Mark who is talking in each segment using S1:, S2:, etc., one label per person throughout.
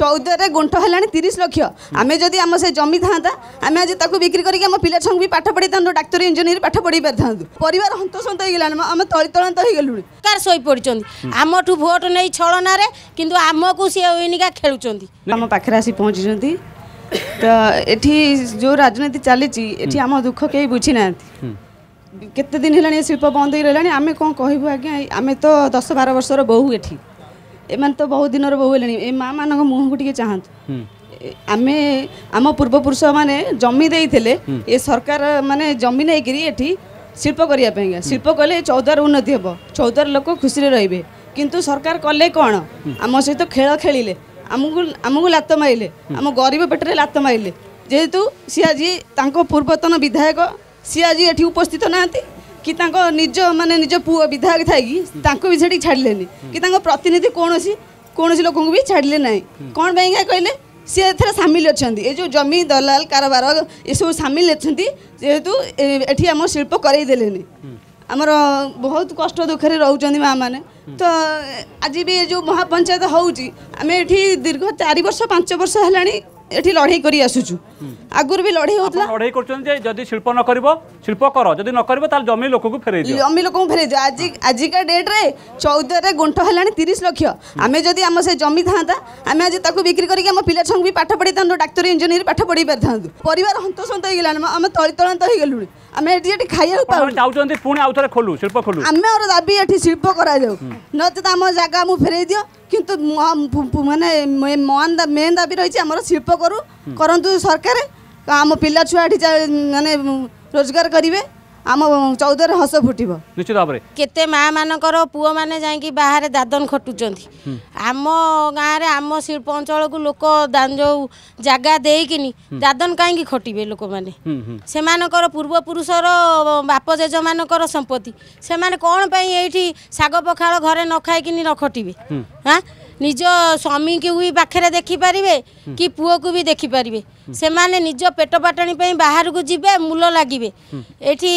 S1: চৌদরে গুণ্ঠ হল তিরিশ লক্ষ আমি যদি আমার সে জমি থাকে আমি আজ তাকে বিক্রি করি আমার পিলা ছুঁ পাঠ পড়ে থাকে ডাক্তার ইঞ্জিনিয়ার পাঠ পড়ে পারি পরিবার হন্তসন্ত হয়ে গেল আমি তলিতলান্ত হয়ে গেলু কার শই পড়ছেন আমি ভোট নেই ছলনারে কিন্তু আমি সে ওইনিকা খেলু আমার পাখে আসি পৌঁছিছেন তো এটি যে রাজনীতি চালছি এটি আমার দুঃখ কে বুঝি না কেতে দিন হল শিল্প বন্ধ হয়ে রে আমি কম কহবু আজ্ঞা আমি তো দশ বার বর্ষর বহু এটি ଏମାନେ ତ ବହୁତ ଦିନର ବୋହୁ ହେଲେଣି ଏ ମା ମାନଙ୍କ ମୁହଁକୁ ଟିକେ ଚାହାନ୍ତୁ ଆମେ ଆମ ପୂର୍ବପୁରୁଷ ମାନେ ଜମି ଦେଇଥିଲେ ଏ ସରକାର ମାନେ ଜମି ନେଇକିରି ଏଠି ଶିଳ୍ପ କରିବା ପାଇଁକା ଶିଳ୍ପ କଲେ ଚୌଦ୍ୱାର ଉନ୍ନତି ହେବ ଚୌଦ୍ୱାର ଲୋକ ଖୁସିରେ ରହିବେ କିନ୍ତୁ ସରକାର କଲେ କ'ଣ ଆମ ସହିତ ଖେଳ ଖେଳିଲେ ଆମକୁ ଆମକୁ ଲାତ ମାରିଲେ ଆମ ଗରିବ ପେଟରେ ଲାତ ମାରିଲେ ଯେହେତୁ ସିଏ ଆଜି ତାଙ୍କ ପୂର୍ବତନ ବିଧାୟକ ସିଏ ଆଜି ଏଠି ଉପସ୍ଥିତ ନାହାନ୍ତି କି ତାଙ୍କ ନିଜ ମାନେ ନିଜ ପୁଅ ବିଧାୟକ ଥାଇକି ତାଙ୍କୁ ବି ସେଠି ଛାଡ଼ିଲେନି କି ତାଙ୍କ ପ୍ରତିନିଧି କୌଣସି କୌଣସି ଲୋକଙ୍କୁ ବି ଛାଡ଼ିଲେ ନାହିଁ କ'ଣ ପାଇଁକା କହିଲେ ସିଏ ଏଥିରେ ସାମିଲ ଅଛନ୍ତି ଏ ଯେଉଁ ଜମି ଦଲାଲ କାରବାର ଏସବୁ ସାମିଲ ଅଛନ୍ତି ଯେହେତୁ ଏଠି ଆମ ଶିଳ୍ପ କରେଇ ଦେଲେନି ଆମର ବହୁତ କଷ୍ଟ ଦୁଃଖରେ ରହୁଛନ୍ତି ମାଆମାନେ ତ ଆଜି ବି ଏ ଯେଉଁ ମହାପଞ୍ଚାୟତ ହେଉଛି ଆମେ ଏଠି ଦୀର୍ଘ ଚାରି ବର୍ଷ ପାଞ୍ଚ ବର୍ଷ ହେଲାଣି ଏଠି ଲଢ଼େଇ କରି ଆସୁଛୁ ଆଗରୁ ବି ଲଢ଼େଇ ହେଉଥିଲା
S2: ଲଢ଼େଇ କରୁଛନ୍ତି ଯେ ଯଦି ଶିଳ୍ପ ନ କରିବ ଶିଳ୍ପ କର ଯଦି ନ କରିବ ତାହେଲେ ଜମି ଲୋକକୁ ଫେରେଇ ଦିଅ ଜମି ଲୋକଙ୍କୁ ଫେରେଇ
S1: ଦିଅ ଆଜି ଆଜିକା ଡେଟ୍ରେ ଚଉଦରେ ଗୁଣ୍ଠ ହେଲାଣି ତିରିଶ ଲକ୍ଷ ଆମେ ଯଦି ଆମ ସେ ଜମି ଥାଆନ୍ତା ଆମେ ଆଜି ତାକୁ ବିକ୍ରି କରିକି ଆମ ପିଲା ଛୁଆଙ୍କୁ ବି ପାଠ ପଢ଼େଇଥାନ୍ତୁ ଡାକ୍ତର ଇଞ୍ଜିନିୟର ପାଠ ପଢ଼େଇ ପାରିଥାନ୍ତୁ ପରିବାର ହନ୍ତସନ୍ତ ହେଇଗଲାଣି ଆମେ ତଳିତଳାନ୍ତ ହେଇଗଲୁଣି ଆମେ ଏଠି ଏଠି ଖାଇବାକୁ ପାଉଛୁ
S2: ଚାହୁଁଛନ୍ତି ପୁଣି ଆଉ ଥରେ ଖୋଲୁ ଶିଳ୍ପ ଖୋଲୁ
S1: ଆମର ଦାବି ଏଠି ଶିଳ୍ପ କରାଯାଉ ନଚେତ ଆମ ଜାଗା ମୁଁ ଫେରେଇ ଦିଅ କିନ୍ତୁ ମାନେ ମେନ୍ ଦାବି ରହିଛି ଆମର ଶିଳ୍ପ କରୁ କରନ୍ତୁ ସରକାର ଆମ ପିଲା ଛୁଆ ଏଠି ମାନେ ରୋଜଗାର କରିବେ ଆମ ଚଉଦରେ ହସ ଫୁଟିବ ନିଶ୍ଚିତ ଭାବରେ କେତେ ମା ମାନଙ୍କର
S3: ପୁଅ ମାନେ ଯାଇକି ବାହାରେ ଦାଦନ ଖଟୁଛନ୍ତି ଆମ ଗାଁରେ ଆମ ଶିଳ୍ପ ଅଞ୍ଚଳକୁ ଲୋକ ଯୋଉ ଜାଗା ଦେଇକିନି ଦାଦନ କାହିଁକି ଖଟିବେ ଲୋକମାନେ ସେମାନଙ୍କର ପୂର୍ବପୁରୁଷର ବାପ ଜେଜ ମାନଙ୍କର ସମ୍ପତ୍ତି ସେମାନେ କ'ଣ ପାଇଁ ଏଇଠି ଶାଗ ପଖାଳ ଘରେ ନ ଖାଇକିନି ନ ଖଟିବେ ହଁ ନିଜ ସ୍ୱାମୀଙ୍କୁ ବି ପାଖରେ ଦେଖିପାରିବେ କି ପୁଅକୁ ବି ଦେଖିପାରିବେ ସେମାନେ ନିଜ ପେଟ ପାଟଣି ପାଇଁ ବାହାରକୁ ଯିବେ ମୂଲ ଲାଗିବେ ଏଠି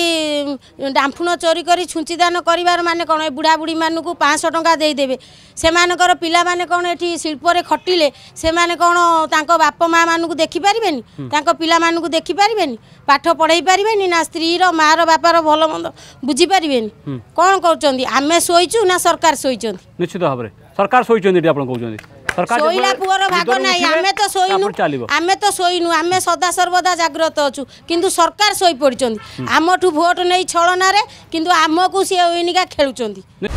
S3: ଡାମ୍ଫୁଣ ଚୋରି କରି ଛୁଞ୍ଚିଦାନ କରିବାର ମାନେ କ'ଣ ଏ ବୁଢ଼ାବୁଢ଼ୀମାନଙ୍କୁ ପାଞ୍ଚଶହ ଟଙ୍କା ଦେଇଦେବେ ସେମାନଙ୍କର ପିଲାମାନେ କ'ଣ ଏଠି ଶିଳ୍ପରେ ଖଟିଲେ ସେମାନେ କ'ଣ ତାଙ୍କ ବାପ ମାଆମାନଙ୍କୁ ଦେଖିପାରିବେନି ତାଙ୍କ ପିଲାମାନଙ୍କୁ ଦେଖିପାରିବେନି ପାଠ ପଢ଼େଇ ପାରିବେନି ନା ସ୍ତ୍ରୀର ମାଆର ବାପାର ଭଲ ମନ୍ଦ ବୁଝିପାରିବେନି କ'ଣ କରୁଛନ୍ତି ଆମେ ଶୋଇଛୁ ନା ସରକାର ଶୋଇଛନ୍ତି
S2: ନିଶ୍ଚିତ ଭାବରେ সরকার শোইছেন এটি আপনার কৌন ଶୋଇଲା ପୁଅର ଭାଗ ନାହିଁ ଆମେ ତ ଶୋଇନୁ
S3: ଆମେ ତ ଶୋଇନୁ ଆମେ ସଦାସର୍ବଦା ଜାଗ୍ରତ ଅଛୁ କିନ୍ତୁ ସରକାର ଶୋଇପଡ଼ିଛନ୍ତି ଆମଠୁ ଭୋଟ ନେଇ ଛଳନାରେ କିନ୍ତୁ ଆମକୁ ସିଏ ଏଇନିକା ଖେଳୁଛନ୍ତି